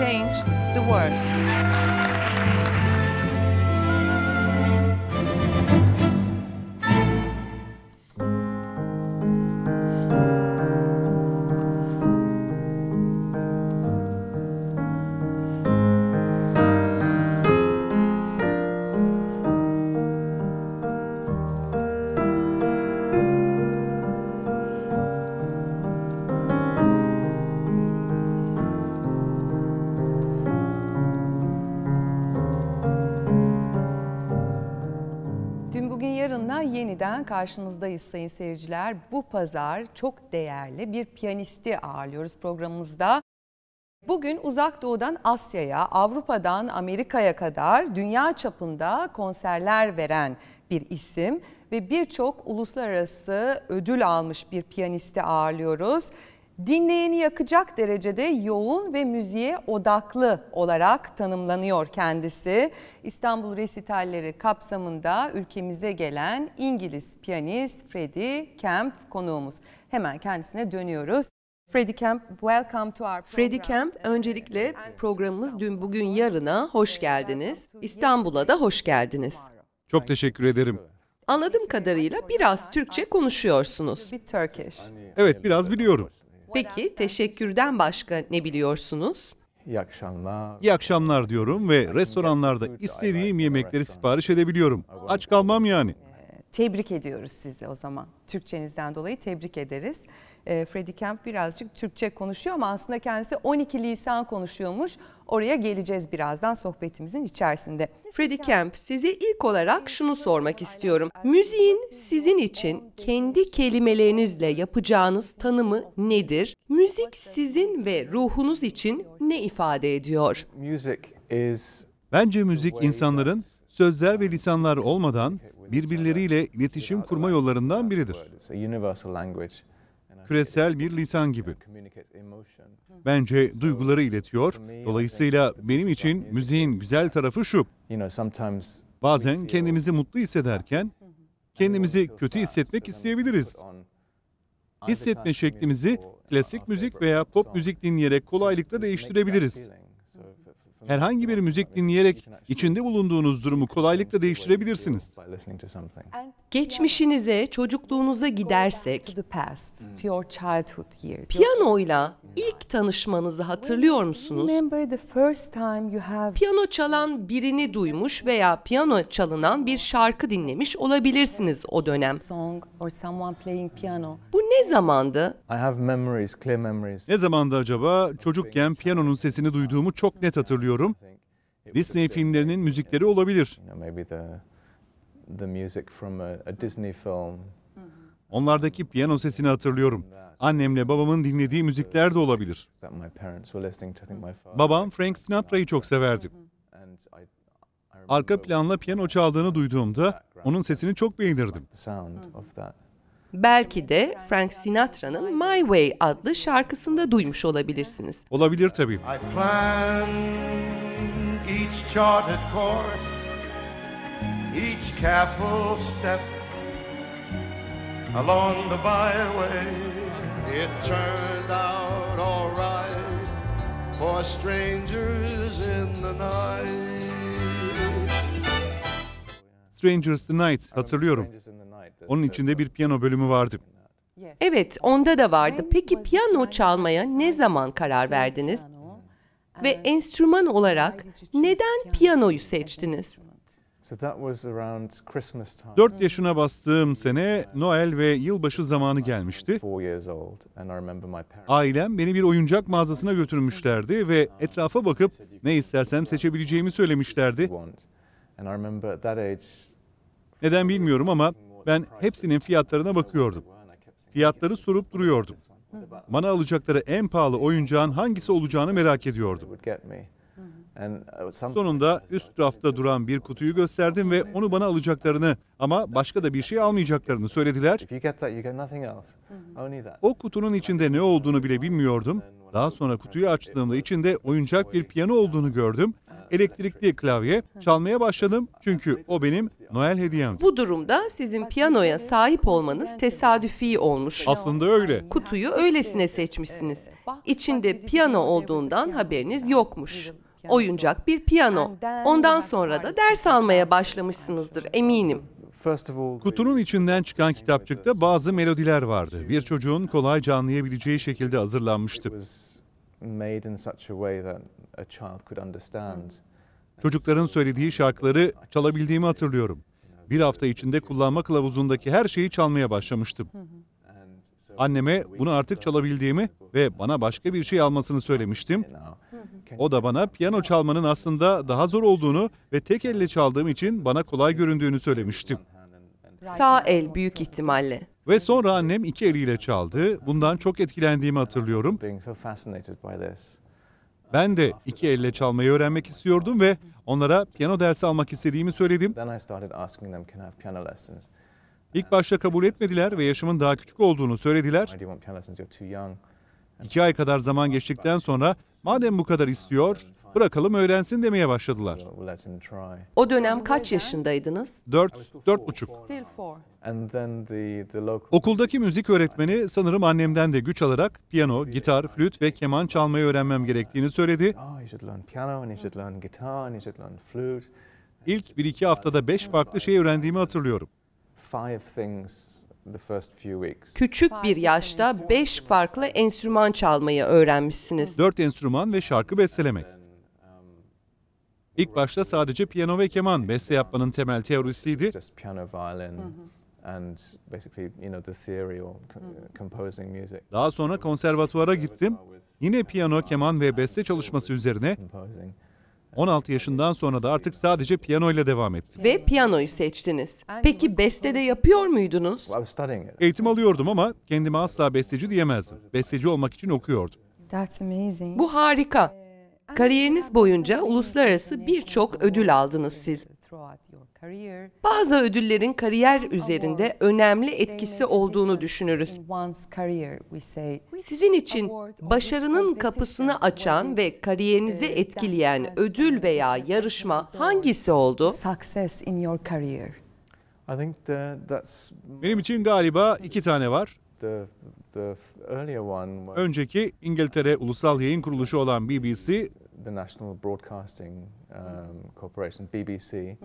change the world. yeniden karşınızdayız sayın seyirciler. Bu pazar çok değerli bir piyanisti ağırlıyoruz programımızda. Bugün uzak doğudan Asya'ya, Avrupa'dan Amerika'ya kadar dünya çapında konserler veren bir isim ve birçok uluslararası ödül almış bir piyanisti ağırlıyoruz dinleyeni yakacak derecede yoğun ve müziğe odaklı olarak tanımlanıyor kendisi. İstanbul resitalleri kapsamında ülkemize gelen İngiliz piyanist Freddie Kemp konuğumuz. Hemen kendisine dönüyoruz. Freddie Kemp, welcome to our Freddie Kemp. öncelikle programımız dün bugün yarına hoş geldiniz. İstanbul'a da hoş geldiniz. Çok teşekkür ederim. Anladığım kadarıyla biraz Türkçe konuşuyorsunuz. Evet, biraz biliyorum. Peki teşekkürden başka ne biliyorsunuz? İyi akşamlar. İyi akşamlar diyorum ve restoranlarda istediğim yemekleri sipariş edebiliyorum. Aç kalmam yani. Ee, tebrik ediyoruz sizi o zaman. Türkçenizden dolayı tebrik ederiz e, Freddy Kemp birazcık Türkçe konuşuyor ama aslında kendisi 12 lisan konuşuyormuş. Oraya geleceğiz birazdan sohbetimizin içerisinde. Freddie Kemp size ilk olarak şunu sormak istiyorum. Müziğin sizin için kendi kelimelerinizle yapacağınız tanımı nedir? Müzik sizin ve ruhunuz için ne ifade ediyor? Bence müzik insanların sözler ve lisanlar olmadan birbirleriyle iletişim kurma yollarından biridir küresel bir lisan gibi. Bence duyguları iletiyor. Dolayısıyla benim için müziğin güzel tarafı şu. Bazen kendimizi mutlu hissederken kendimizi kötü hissetmek isteyebiliriz. Hissetme şeklimizi klasik müzik veya pop müzik dinleyerek kolaylıkla değiştirebiliriz herhangi bir müzik dinleyerek içinde bulunduğunuz durumu kolaylıkla değiştirebilirsiniz. Geçmişinize, çocukluğunuza gidersek, piyanoyla ilk tanışmanızı hatırlıyor musunuz? Piyano çalan birini duymuş veya piyano çalınan bir şarkı dinlemiş olabilirsiniz o dönem. Bu ne zamandı? Ne zamandı acaba? Çocukken piyanonun sesini duyduğumu çok net hatırlıyorum düşünüyorum. Disney filmlerinin müzikleri olabilir. Onlardaki piyano sesini hatırlıyorum. Annemle babamın dinlediği müzikler de olabilir. Babam Frank Sinatra'yı çok severdi. Arka planla piyano çaldığını duyduğumda onun sesini çok beğenirdim. Belki de Frank Sinatra'nın My Way adlı şarkısında duymuş olabilirsiniz. Olabilir tabii. I plan each charted course, each careful step along the byway. It turned out all right for strangers in the night. Strangers the Night hatırlıyorum. Onun içinde bir piyano bölümü vardı. Evet, onda da vardı. Peki piyano çalmaya ne zaman karar verdiniz? Ve enstrüman olarak neden piyanoyu seçtiniz? 4 yaşına bastığım sene uh, Noel ve yılbaşı zamanı gelmişti. Ailem beni bir oyuncak mağazasına götürmüşlerdi ve etrafa bakıp ne istersem seçebileceğimi söylemişlerdi. Neden bilmiyorum ama ben hepsinin fiyatlarına bakıyordum. Fiyatları sorup duruyordum. Bana alacakları en pahalı oyuncağın hangisi olacağını merak ediyordum. Sonunda üst rafta duran bir kutuyu gösterdim ve onu bana alacaklarını ama başka da bir şey almayacaklarını söylediler. O kutunun içinde ne olduğunu bile bilmiyordum daha sonra kutuyu açtığımda içinde oyuncak bir piyano olduğunu gördüm. Elektrikli klavye çalmaya başladım çünkü o benim Noel hediyemdi. Bu durumda sizin piyanoya sahip olmanız tesadüfi olmuş. Aslında öyle. Kutuyu öylesine seçmişsiniz. İçinde piyano olduğundan haberiniz yokmuş oyuncak bir piyano. Ondan sonra da ders almaya başlamışsınızdır eminim. Kutunun içinden çıkan kitapçıkta bazı melodiler vardı. Bir çocuğun kolayca anlayabileceği şekilde hazırlanmıştı. Çocukların söylediği şarkıları çalabildiğimi hatırlıyorum. Bir hafta içinde kullanma kılavuzundaki her şeyi çalmaya başlamıştım. Anneme bunu artık çalabildiğimi ve bana başka bir şey almasını söylemiştim. O da bana piyano çalmanın aslında daha zor olduğunu ve tek elle çaldığım için bana kolay göründüğünü söylemiştim. Sağ el büyük ihtimalle. Ve sonra annem iki eliyle çaldı. Bundan çok etkilendiğimi hatırlıyorum. Ben de iki elle çalmayı öğrenmek istiyordum ve onlara piyano dersi almak istediğimi söyledim. İlk başta kabul etmediler ve yaşımın daha küçük olduğunu söylediler. İki ay kadar zaman geçtikten sonra madem bu kadar istiyor, bırakalım öğrensin demeye başladılar. O dönem kaç yaşındaydınız? Dört, dört buçuk. Okuldaki müzik öğretmeni sanırım annemden de güç alarak piyano, gitar, flüt ve keman çalmayı öğrenmem gerektiğini söyledi. Ah, İlk bir iki haftada beş farklı şey öğrendiğimi hatırlıyorum. Küçük bir yaşta beş farklı enstrüman çalmayı öğrenmişsiniz. Dört enstrüman ve şarkı bestelemek. İlk başta sadece piyano ve keman beste yapmanın temel teorisiydi. Daha sonra konservatuara gittim. Yine piyano, keman ve beste çalışması üzerine 16 yaşından sonra da artık sadece piyano ile devam ettim. Ve piyanoyu seçtiniz. Peki beste de yapıyor muydunuz? Eğitim alıyordum ama kendimi asla besteci diyemezdim. Besteci olmak için okuyordum. Bu harika. Kariyeriniz boyunca uluslararası birçok ödül aldınız siz. Bazı ödüllerin kariyer üzerinde önemli etkisi olduğunu düşünürüz. Sizin için başarının kapısını açan ve kariyerinizi etkileyen ödül veya yarışma hangisi oldu? Benim için galiba iki tane var. Önceki İngiltere Ulusal Yayın Kuruluşu olan BBC the National Broadcasting um, Corporation, BBC.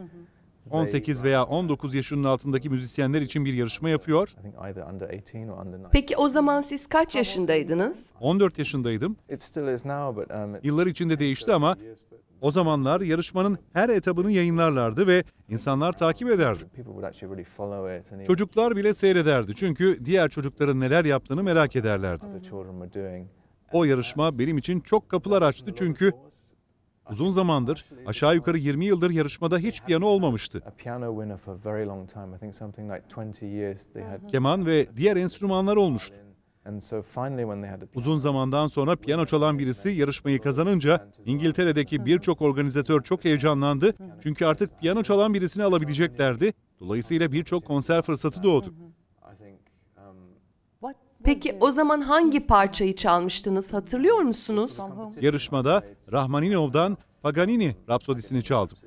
18 uh, veya 19 yaşının altındaki müzisyenler için bir yarışma yapıyor. Peki o zaman siz kaç yaşındaydınız? 14 yaşındaydım. Um, Yıllar içinde değişti ama o zamanlar yarışmanın her etabını yayınlarlardı ve insanlar takip ederdi. Çocuklar bile seyrederdi çünkü diğer çocukların neler yaptığını merak ederlerdi. O yarışma benim için çok kapılar açtı çünkü uzun zamandır, aşağı yukarı 20 yıldır yarışmada hiç piyano olmamıştı. Keman ve diğer enstrümanlar olmuştu. Uzun zamandan sonra piyano çalan birisi yarışmayı kazanınca İngiltere'deki birçok organizatör çok heyecanlandı çünkü artık piyano çalan birisini alabileceklerdi. Dolayısıyla birçok konser fırsatı doğdu. Peki o zaman hangi parçayı çalmıştınız hatırlıyor musunuz? Yarışmada Rahmaninov'dan Paganini rapsodisini çaldım.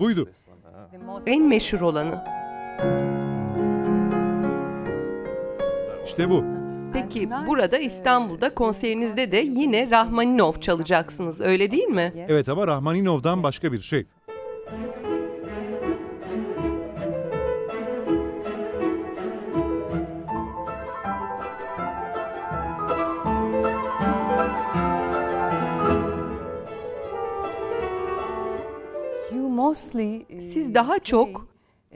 Buydu. En meşhur olanı. İşte bu. Peki burada İstanbul'da ee, konserinizde de yine Rahmaninov çalacaksınız öyle değil mi? Evet ama Rahmaninov'dan başka bir şey. daha çok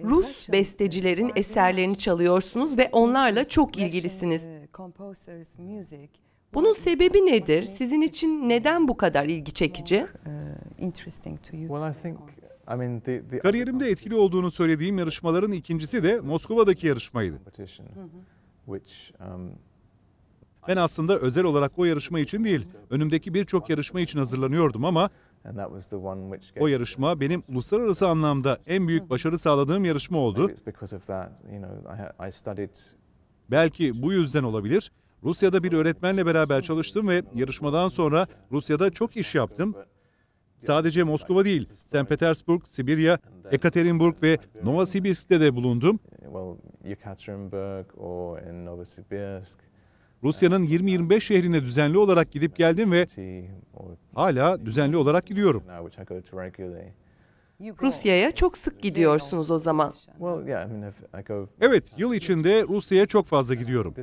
Rus bestecilerin eserlerini çalıyorsunuz ve onlarla çok ilgilisiniz. E, Bunun sebebi nedir? Sizin için neden bu kadar ilgi uh, çekici? Kariyerimde etkili olduğunu söylediğim yarışmaların ikincisi de Moskova'daki yarışmaydı. Um, ben aslında özel olarak o yarışma için değil, önümdeki birçok yarışma için hazırlanıyordum ama o yarışma benim uluslararası anlamda en büyük başarı sağladığım yarışma oldu. Belki bu yüzden olabilir. Rusya'da bir öğretmenle beraber çalıştım ve yarışmadan sonra Rusya'da çok iş yaptım. Sadece Moskova değil, St. Petersburg, Sibirya, Ekaterinburg ve Novosibirsk'te de bulundum. Rusya'nın 20-25 şehrine düzenli olarak gidip geldim ve hala düzenli olarak gidiyorum. Rusya'ya çok sık gidiyorsunuz o zaman. Evet, yıl içinde Rusya'ya çok fazla gidiyorum.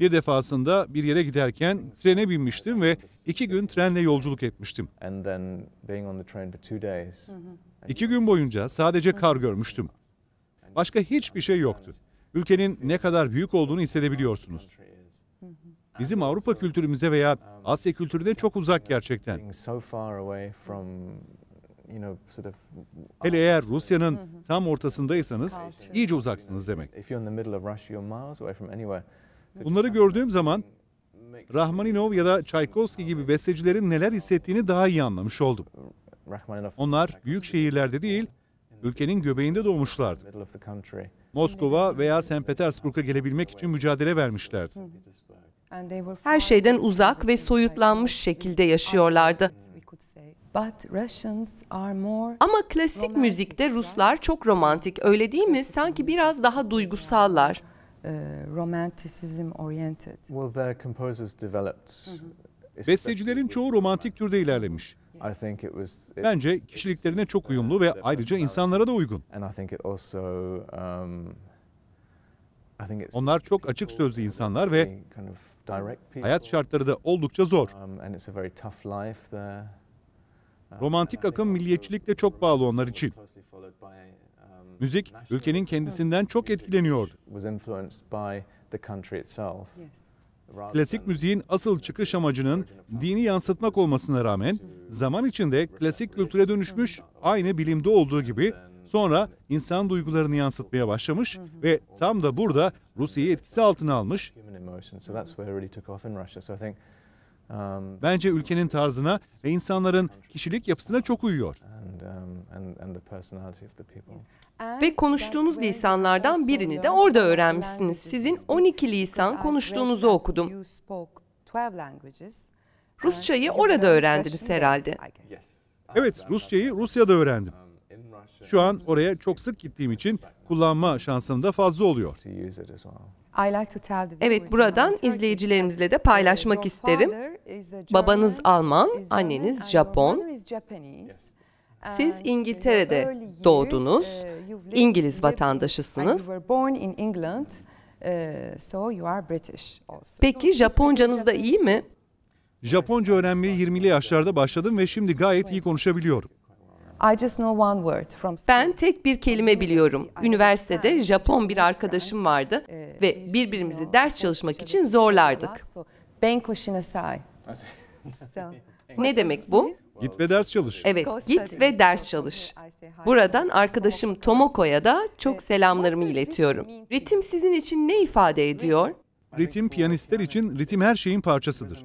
Bir defasında bir yere giderken trene binmiştim ve iki gün trenle yolculuk etmiştim. İki gün boyunca sadece kar görmüştüm. Başka hiçbir şey yoktu ülkenin ne kadar büyük olduğunu hissedebiliyorsunuz. Bizim Avrupa kültürümüze veya Asya kültürüne çok uzak gerçekten. Hele eğer Rusya'nın tam ortasındaysanız iyice uzaksınız demek. Bunları gördüğüm zaman Rahmaninov ya da Çaykovski gibi bestecilerin neler hissettiğini daha iyi anlamış oldum. Onlar büyük şehirlerde değil, ülkenin göbeğinde doğmuşlardı. Moskova veya St. Petersburg'a gelebilmek için mücadele vermişlerdi. Her şeyden uzak ve soyutlanmış şekilde yaşıyorlardı. Ama klasik müzikte Ruslar çok romantik, öyle değil mi? Sanki biraz daha duygusallar. E, Bestecilerin çoğu romantik türde ilerlemiş. Bence kişiliklerine çok uyumlu uh, ve ayrıca insanlara da uygun. Um, onlar çok açık sözlü insanlar ve hayat şartları da oldukça zor. Romantik akım milliyetçilikle çok bağlı onlar için. Um, Müzik ülkenin kendisinden çok etkileniyordu. Klasik müziğin asıl çıkış amacının dini yansıtmak olmasına rağmen zaman içinde klasik kültüre dönüşmüş aynı bilimde olduğu gibi sonra insan duygularını yansıtmaya başlamış ve tam da burada Rusya'yı etkisi altına almış. Um, Bence ülkenin tarzına ve insanların kişilik yapısına çok uyuyor. Um, ve konuştuğunuz lisanlardan birini de orada öğrenmişsiniz. Sizin 12 lisan konuştuğunuzu okudum. Rusçayı orada öğrendiniz herhalde. Evet, Rusçayı Rusya'da öğrendim. Şu an oraya çok sık gittiğim için kullanma şansım da fazla oluyor. Evet, buradan izleyicilerimizle de paylaşmak isterim. Babanız Alman, anneniz Japon. Siz uh, İngiltere'de doğdunuz, uh, İngiliz vatandaşısınız. Uh, Peki Japoncanız da iyi mi? Japonca öğrenmeye 20'li yaşlarda başladım ve şimdi gayet iyi konuşabiliyorum. Ben tek bir kelime biliyorum. Üniversitede Japon bir arkadaşım vardı ve birbirimizi ders çalışmak için zorlardık. ne demek bu? Git ve ders çalış. Evet, git ve ders çalış. Buradan arkadaşım Tomoko'ya da çok selamlarımı iletiyorum. Ritim sizin için ne ifade ediyor? Ritim piyanistler için ritim her şeyin parçasıdır.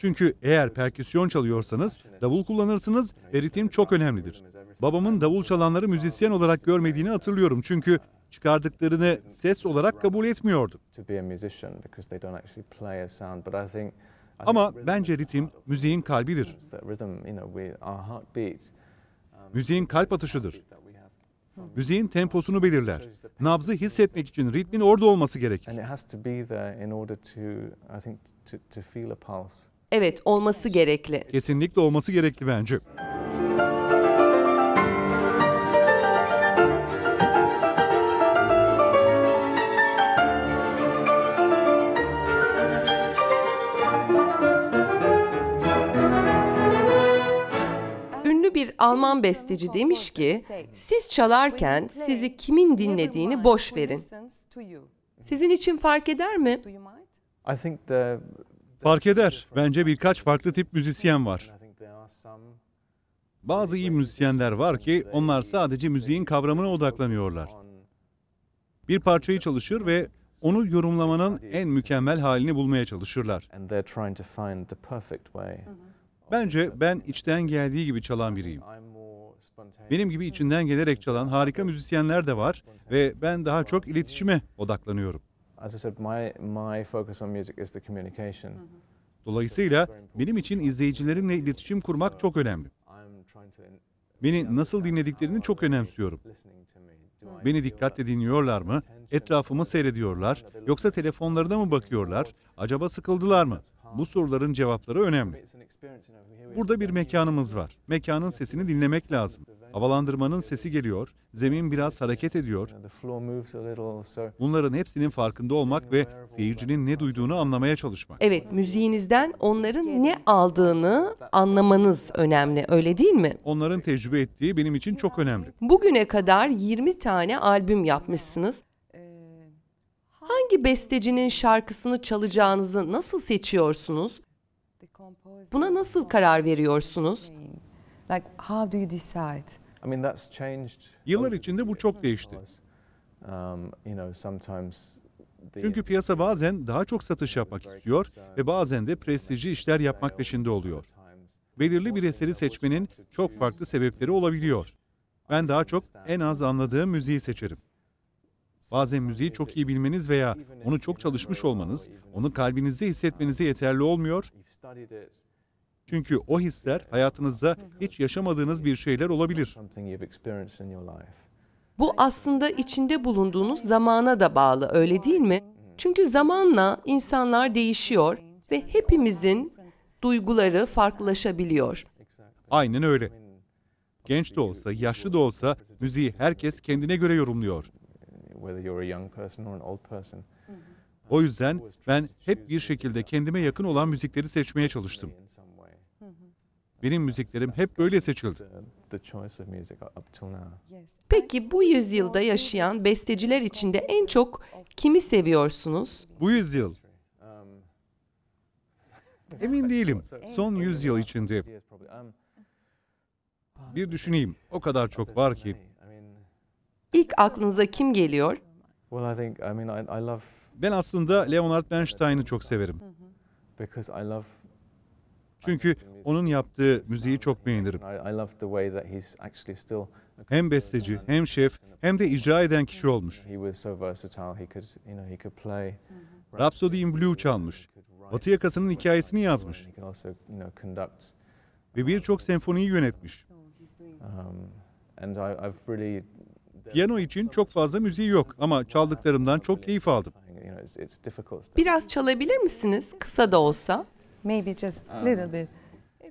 Çünkü eğer perküsyon çalıyorsanız davul kullanırsınız ve ritim çok önemlidir. Babamın davul çalanları müzisyen olarak görmediğini hatırlıyorum çünkü çıkardıklarını ses olarak kabul etmiyordu. Ama bence ritim müziğin kalbidir. Um, müziğin kalp atışıdır. Hmm. Müziğin temposunu belirler. Nabzı hissetmek için ritmin orada olması gerekir. Evet, olması gerekli. Kesinlikle olması gerekli bence. Alman besteci demiş ki, siz çalarken sizi kimin dinlediğini boş verin. Sizin için fark eder mi? Fark eder. Bence birkaç farklı tip müzisyen var. Bazı iyi müzisyenler var ki onlar sadece müziğin kavramına odaklanıyorlar. Bir parçayı çalışır ve onu yorumlamanın en mükemmel halini bulmaya çalışırlar. Hı hı. Bence ben içten geldiği gibi çalan biriyim. Benim gibi içinden gelerek çalan harika müzisyenler de var ve ben daha çok iletişime odaklanıyorum. Dolayısıyla benim için izleyicilerimle iletişim kurmak çok önemli. Beni nasıl dinlediklerini çok önemsiyorum. Beni dikkatle dinliyorlar mı? Etrafımı seyrediyorlar? Yoksa telefonlarına mı bakıyorlar? Acaba sıkıldılar mı? Bu soruların cevapları önemli. Burada bir mekanımız var. Mekanın sesini dinlemek lazım. Havalandırmanın sesi geliyor, zemin biraz hareket ediyor. Bunların hepsinin farkında olmak ve seyircinin ne duyduğunu anlamaya çalışmak. Evet, müziğinizden onların ne aldığını anlamanız önemli, öyle değil mi? Onların tecrübe ettiği benim için çok önemli. Bugüne kadar 20 tane albüm yapmışsınız hangi bestecinin şarkısını çalacağınızı nasıl seçiyorsunuz? Buna nasıl karar veriyorsunuz? Yıllar içinde bu çok değişti. Um, Çünkü piyasa bazen daha çok satış yapmak istiyor ve bazen de prestijli işler yapmak peşinde oluyor. Belirli bir eseri seçmenin çok farklı sebepleri olabiliyor. Ben daha çok en az anladığım müziği seçerim. Bazen müziği çok iyi bilmeniz veya onu çok çalışmış olmanız, onu kalbinizde hissetmenize yeterli olmuyor. Çünkü o hisler hayatınızda hiç yaşamadığınız bir şeyler olabilir. Bu aslında içinde bulunduğunuz zamana da bağlı öyle değil mi? Çünkü zamanla insanlar değişiyor ve hepimizin duyguları farklılaşabiliyor. Aynen öyle. Genç de olsa, yaşlı da olsa müziği herkes kendine göre yorumluyor. O yüzden ben hep bir şekilde kendime yakın olan müzikleri seçmeye çalıştım. Benim müziklerim hep böyle seçildi. Peki bu yüzyılda yaşayan besteciler içinde en çok kimi seviyorsunuz? Bu yüzyıl. Emin değilim. Son yüzyıl içinde. Bir düşüneyim. O kadar çok var ki. İlk aklınıza kim geliyor? Ben aslında Leonard Bernstein'ı çok severim. çünkü onun yaptığı müziği çok beğenirim. Hem besteci, hem şef, hem de icra eden kişi olmuş. Rhapsody in Blue çalmış. Batı yakasının hikayesini yazmış. Ve birçok senfoniyi yönetmiş. Um, Piyano için çok fazla müziği yok ama çaldıklarımdan çok keyif aldım. Biraz çalabilir misiniz? Kısa da olsa. Maybe just little bit.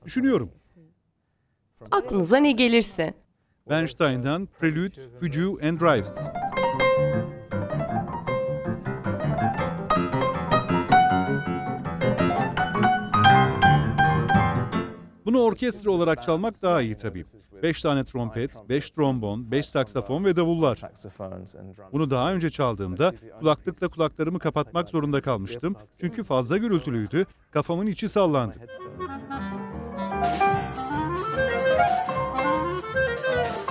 Düşünüyorum. Aklınıza ne gelirse. Bernstein'dan Prelude, Fugue and Drives. Bunu orkestra olarak çalmak daha iyi tabii. Beş tane trompet, beş trombon, beş saksafon ve davullar. Bunu daha önce çaldığımda kulaklıkla kulaklarımı kapatmak zorunda kalmıştım. Çünkü fazla gürültülüydü, kafamın içi sallandı. Thank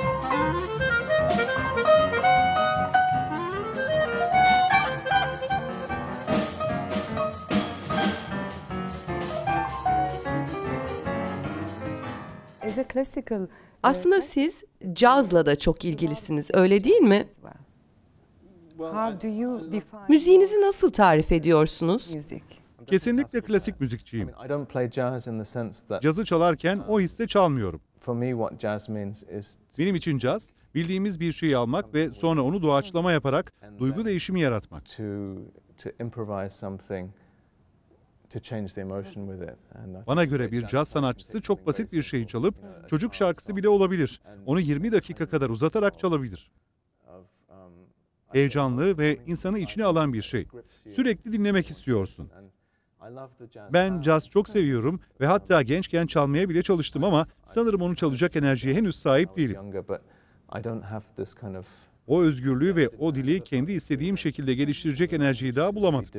E, Aslında siz cazla da çok ilgilisiniz, öyle değil mi? Müziğinizi nasıl tarif ediyorsunuz? Kesinlikle klasik müzikçiyim. Cazı çalarken o hisse çalmıyorum. Benim için caz, bildiğimiz bir şeyi almak ve sonra onu doğaçlama yaparak duygu değişimi yaratmak. Bana göre bir caz sanatçısı çok basit bir şeyi çalıp çocuk şarkısı bile olabilir. Onu 20 dakika kadar uzatarak çalabilir. Um, Heyecanlı ve insanı içine alan bir şey. Sürekli dinlemek istiyorsun. Ben caz çok seviyorum ve hatta gençken çalmaya bile çalıştım ama sanırım onu çalacak enerjiye henüz sahip değilim. O özgürlüğü ve o dili kendi istediğim şekilde geliştirecek enerjiyi daha bulamadım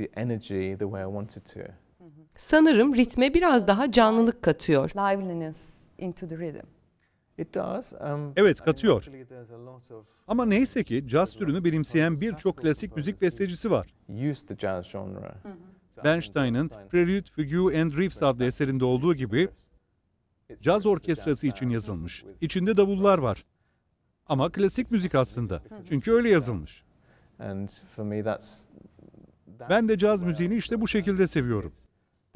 the energy the way I wanted to. Sanırım ritme biraz daha canlılık katıyor. Liveliness into the rhythm. Um, evet katıyor. Ama neyse ki caz türünü benimseyen birçok klasik müzik bestecisi var. Bernstein'ın Prelude, Fugue and Riffs adlı eserinde olduğu gibi caz orkestrası için yazılmış. İçinde davullar var. Ama klasik müzik aslında. Çünkü öyle yazılmış. And for me that's ben de caz müziğini işte bu şekilde seviyorum.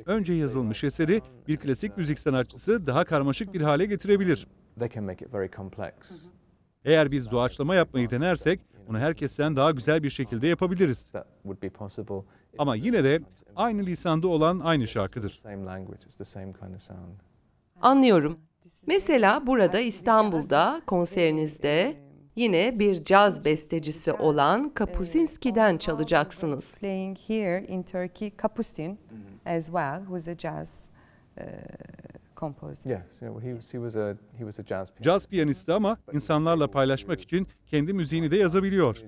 Önce yazılmış eseri bir klasik müzik sanatçısı daha karmaşık bir hale getirebilir. Eğer biz doğaçlama yapmayı denersek bunu herkesten daha güzel bir şekilde yapabiliriz. Ama yine de aynı lisanda olan aynı şarkıdır. Anlıyorum. Mesela burada İstanbul'da konserinizde Yine bir caz bestecisi olan ee, Kapusinski'den çalacaksınız. Playing here in Turkey Kapustin mhm. as well, who's a jazz uh, Caz piyanisti ama insanlarla paylaşmak için kendi müziğini de yazabiliyor.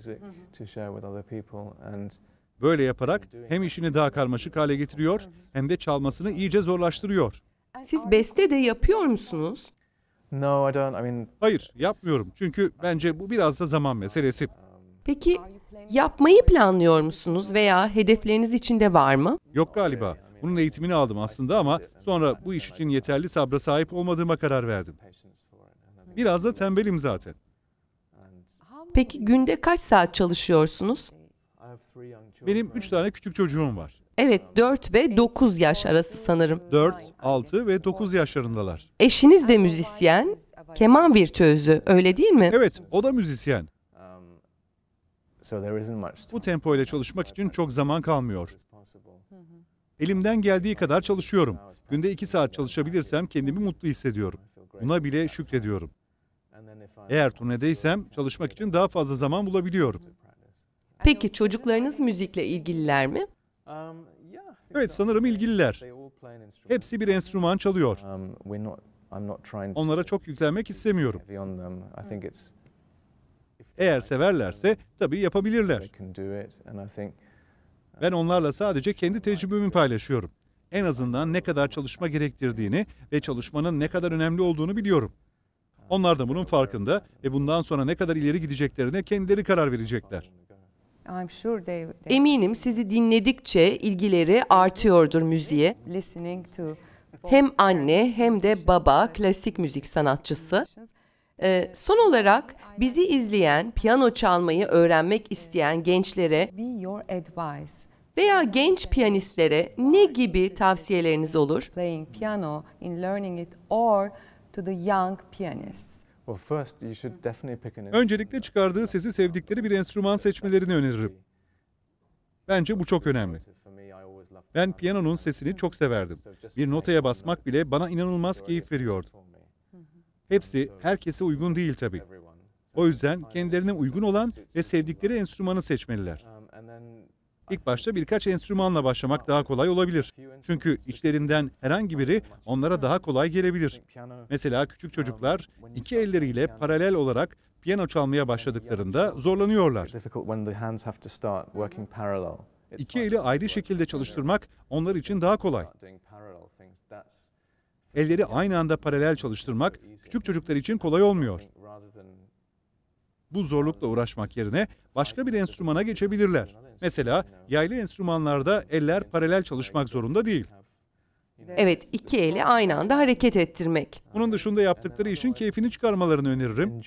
Mhm. Böyle yaparak hem işini daha karmaşık hale getiriyor hem de çalmasını iyice zorlaştırıyor. Siz beste de yapıyor musunuz? No, I don't. I mean Hayır, yapmıyorum. Çünkü bence bu biraz da zaman meselesi. Peki yapmayı planlıyor musunuz veya hedefleriniz içinde var mı? Yok galiba. Bunun eğitimini aldım aslında ama sonra bu iş için yeterli sabra sahip olmadığıma karar verdim. Biraz da tembelim zaten. Peki günde kaç saat çalışıyorsunuz? Benim üç tane küçük çocuğum var. Evet 4 ve 9 yaş arası sanırım. 4, 6 ve 9 yaşlarındalar. Eşiniz de müzisyen, keman virtüözü öyle değil mi? Evet o da müzisyen. Um, Bu tempo ile çalışmak için çok zaman kalmıyor. Elimden geldiği kadar çalışıyorum. Günde 2 saat çalışabilirsem kendimi mutlu hissediyorum. Buna bile şükrediyorum. Eğer turnedeysem çalışmak için daha fazla zaman bulabiliyorum. Peki çocuklarınız müzikle ilgililer mi? Um, evet sanırım ilgililer. Hepsi bir enstrüman çalıyor. Um, Onlara çok yüklenmek istemiyorum. Eğer severlerse tabii yapabilirler. Uh, ben onlarla sadece kendi tecrübemi paylaşıyorum. En azından ne kadar çalışma gerektirdiğini ve çalışmanın ne kadar önemli olduğunu biliyorum. Onlar da bunun farkında ve bundan sonra ne kadar ileri gideceklerine kendileri karar verecekler. I'm sure they, they Eminim sizi dinledikçe ilgileri artıyordur müziğe. hem anne hem de baba klasik müzik sanatçısı. Ee, son olarak bizi izleyen, piyano çalmayı öğrenmek isteyen gençlere veya genç piyanistlere ne gibi tavsiyeleriniz olur? Playing piano in learning it or to the young pianists. Öncelikle çıkardığı sesi sevdikleri bir enstrüman seçmelerini öneririm. Bence bu çok önemli. Ben piyanonun sesini çok severdim. Bir notaya basmak bile bana inanılmaz keyif veriyordu. Hepsi herkese uygun değil tabii. O yüzden kendilerine uygun olan ve sevdikleri enstrümanı seçmeliler. Um, İlk başta birkaç enstrümanla başlamak daha kolay olabilir. Çünkü içlerinden herhangi biri onlara daha kolay gelebilir. Mesela küçük çocuklar iki elleriyle paralel olarak piyano çalmaya başladıklarında zorlanıyorlar. İki eli ayrı şekilde çalıştırmak onlar için daha kolay. Elleri aynı anda paralel çalıştırmak küçük çocuklar için kolay olmuyor bu zorlukla uğraşmak yerine başka bir enstrümana geçebilirler. Mesela yaylı enstrümanlarda eller paralel çalışmak zorunda değil. Evet, iki eli aynı anda hareket ettirmek. Bunun dışında yaptıkları işin keyfini çıkarmalarını öneririm.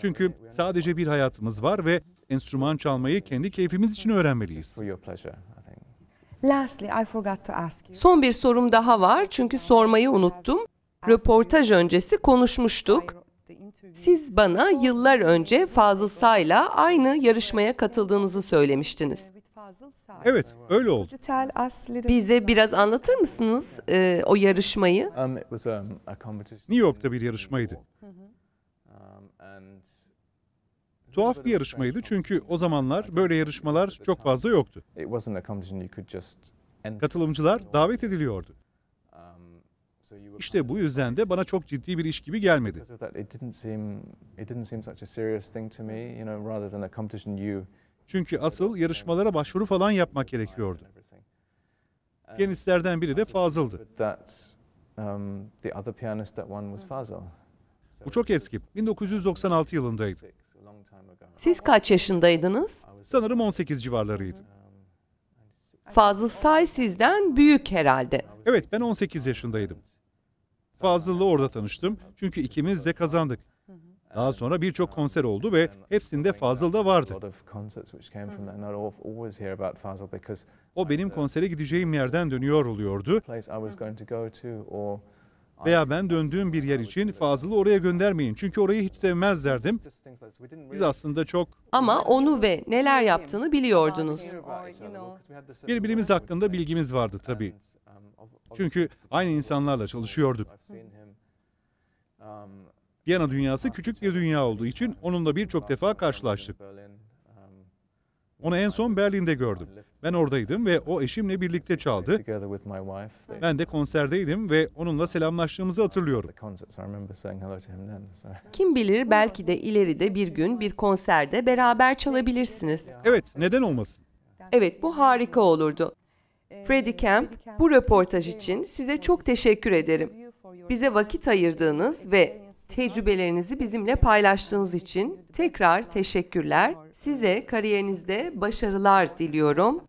Çünkü sadece bir hayatımız var ve enstrüman çalmayı kendi keyfimiz için öğrenmeliyiz. Son bir sorum daha var çünkü sormayı unuttum. Röportaj öncesi konuşmuştuk. Siz bana yıllar önce Fazıl Say'la aynı yarışmaya katıldığınızı söylemiştiniz. Evet, öyle oldu. Bize biraz anlatır mısınız e, o yarışmayı? Um, um, New York'ta bir yarışmaydı. Tuhaf bir yarışmaydı çünkü o zamanlar böyle yarışmalar çok fazla yoktu. Katılımcılar davet ediliyordu. İşte bu yüzden de bana çok ciddi bir iş gibi gelmedi. Çünkü asıl yarışmalara başvuru falan yapmak gerekiyordu. Piyanistlerden biri de Fazıl'dı. Um, bu çok eski. 1996 yılındaydı. Siz kaç yaşındaydınız? Sanırım 18 civarlarıydı. Um, Fazıl Say sizden büyük herhalde. Evet ben 18 yaşındaydım. Fazıl'la orada tanıştım. çünkü ikimiz de kazandık. Daha sonra birçok konser oldu ve hepsinde Fazıl da vardı. O benim konsere gideceğim yerden dönüyor oluyordu. Veya ben döndüğüm bir yer için Fazıl'ı oraya göndermeyin çünkü orayı hiç sevmezlerdim. Biz aslında çok... Ama onu ve neler yaptığını biliyordunuz. Birbirimiz hakkında bilgimiz vardı tabii. Çünkü aynı insanlarla çalışıyorduk. Viyana um, dünyası küçük bir dünya olduğu için onunla birçok uh, defa karşılaştık. Um, Onu en son Berlin'de gördüm. Ben oradaydım ve o eşimle birlikte çaldı. Ben de konserdeydim ve onunla selamlaştığımızı uh, hatırlıyorum. Kim bilir belki de ileride bir gün bir konserde beraber çalabilirsiniz. Evet, neden olmasın? Evet, bu harika olurdu. Ee, Freddy Camp, bu röportaj için size çok teşekkür ederim. Bize vakit ayırdığınız ve tecrübelerinizi bizimle paylaştığınız için tekrar teşekkürler. Size kariyerinizde başarılar diliyorum.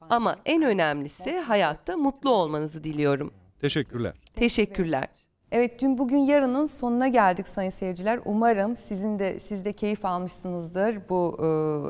Ama en önemlisi hayatta mutlu olmanızı diliyorum. Teşekkürler. Teşekkürler. Evet dün bugün yarının sonuna geldik sayın seyirciler. Umarım sizin de siz de keyif almışsınızdır bu e,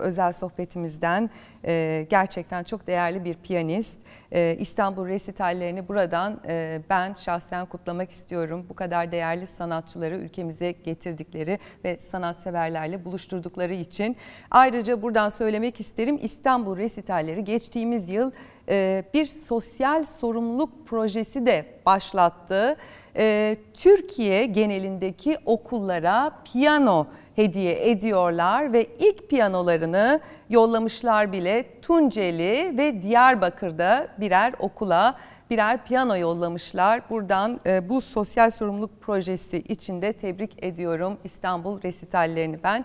özel sohbetimizden. E, gerçekten çok değerli bir piyanist. E, İstanbul resitallerini buradan e, ben şahsen kutlamak istiyorum. Bu kadar değerli sanatçıları ülkemize getirdikleri ve sanatseverlerle buluşturdukları için. Ayrıca buradan söylemek isterim İstanbul resitalleri geçtiğimiz yıl e, bir sosyal sorumluluk projesi de başlattı e, Türkiye genelindeki okullara piyano hediye ediyorlar ve ilk piyanolarını yollamışlar bile Tunceli ve Diyarbakır'da birer okula birer piyano yollamışlar. Buradan e, bu sosyal sorumluluk projesi içinde tebrik ediyorum İstanbul resitallerini ben.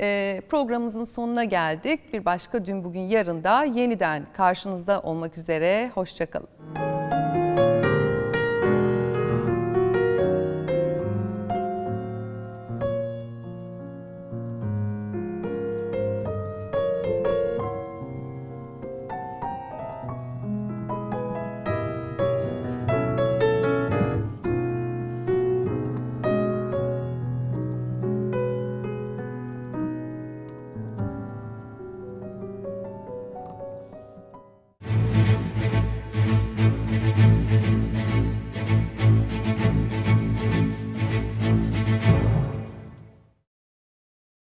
E, programımızın sonuna geldik. Bir başka dün bugün yarında yeniden karşınızda olmak üzere. Hoşçakalın.